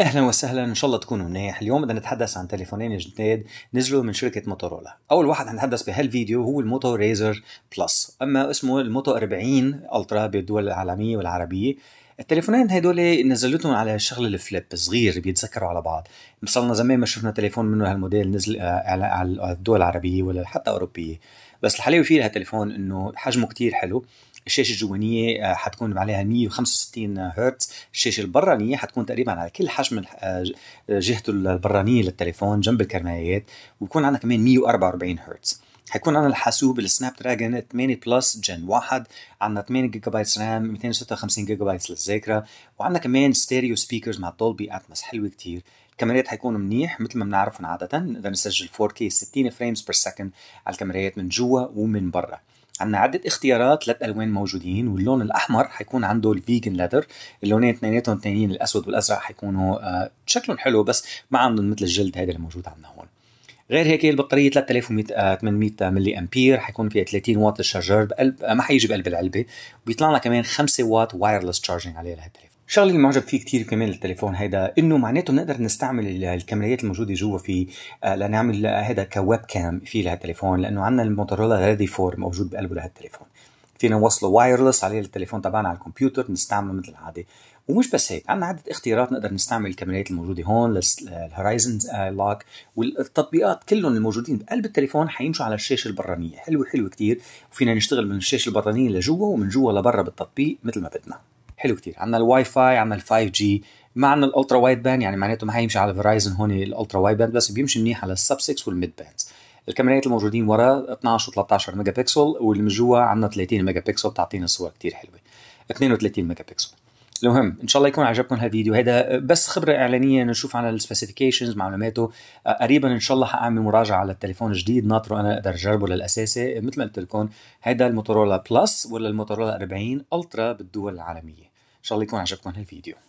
اهلا وسهلا ان شاء الله تكونوا منيح اليوم بدنا نتحدث عن تليفونين جداد نزلوا من شركه موتورولا اول واحد حنتحدث بهالفيديو هو الموتو ريزر بلس اما اسمه الموتو 40 الترا بالدول العالميه والعربيه التليفونين هدول نزلتهم على شغل الفليب صغير بيتذكروا على بعض صرنا زمان ما شفنا تليفون منه هالموديل نزل آه، على الدول العربيه ولا حتى اوروبيه بس الحلاوه فيه هالتليفون انه حجمه كتير حلو الشاشه الجوانيه آه، حتكون عليها 165 هرتز الشاشه البرانيه حتكون تقريبا على كل حجم آه، آه، جهته البرانيه للتليفون جنب الكرنايات ويكون عندنا كمان 144 هرتز حيكون عندنا الحاسوب السناب دراجون 8 بلس جن 1 عندنا 8 جيجا بايت رام 256 جيجا بايت للذاكره وعندنا كمان ستيريو سبيكرز مع دولبي اتمس حلوه كتير الكاميرات حيكونوا منيح مثل ما بنعرفهم عاده نقدر نسجل 4K 60 فريمز بير سكند على الكاميرات من جوا ومن برا عندنا عدة اختيارات ثلاث ألوان موجودين واللون الأحمر حيكون عنده الفيجن ليذر اللونين اثنيناتهم الثانيين الأسود والأزرق حيكونوا آه، شكلهم حلو بس ما عندهم مثل الجلد هذا الموجود عندنا هون غير هيك البطارية 3800 آه، ملي أمبير حيكون فيها 30 واط للشارجر بقلب آه، ما حيجي بقلب العلبة وبيطلع لنا كمان 5 واط وايرلس تشارجنج عليه لهالتليفون الشغله اللي معجب فيه كثير كمان التليفون هيدا انه معناته بنقدر نستعمل الكاميرات الموجوده جوا فيه آه، لنعمل هذا آه، كويب كام في لهالتليفون لانه عندنا الموتورولا ريدي فور موجود بقلبه لهالتليفون فينا نوصله وايرلس عليه التليفون تبعنا على الكمبيوتر نستعمله مثل العاده ومش بس هيك عندنا عدة اختيارات نقدر نستعمل الكاميرات الموجودة هون للهورايزن لوك آه، والتطبيقات كلهم الموجودين بقلب التليفون حيمشوا على الشاشة البرانية حلوة حلوة كتير وفينا نشتغل من الشاشة البرانية لجوا ومن جوا لبرا بالتطبيق مثل ما بدنا حلو كتير عندنا الواي فاي عندنا الفايف جي ما عندنا الالترا وايد باند يعني معناته ما حيمشي على فيرايزن هون الالترا وايد باند بس بيمشي منيح على السب 6 والميد باندز الكاميرات الموجودين ورا 12 و 13 ميجا بكسل واللي من جوا عندنا 30 ميجا بكسل بتعطينا صور كتير حلوه 32 ميجا بكسل المهم ان شاء الله يكون عجبكم هالفيديو هذا بس خبره اعلانيه نشوف على السبيسيفيكيشنز معلوماته آه، قريبا ان شاء الله حاعمل مراجعه على التليفون الجديد ناطره انا اقدر اجربه للاساسي مثل ما قلت لكم هذا الموتورولا بلس ولا الموتورولا 40 الترا بالدول العالميه ان شاء الله يكون عجبكم هالفيديو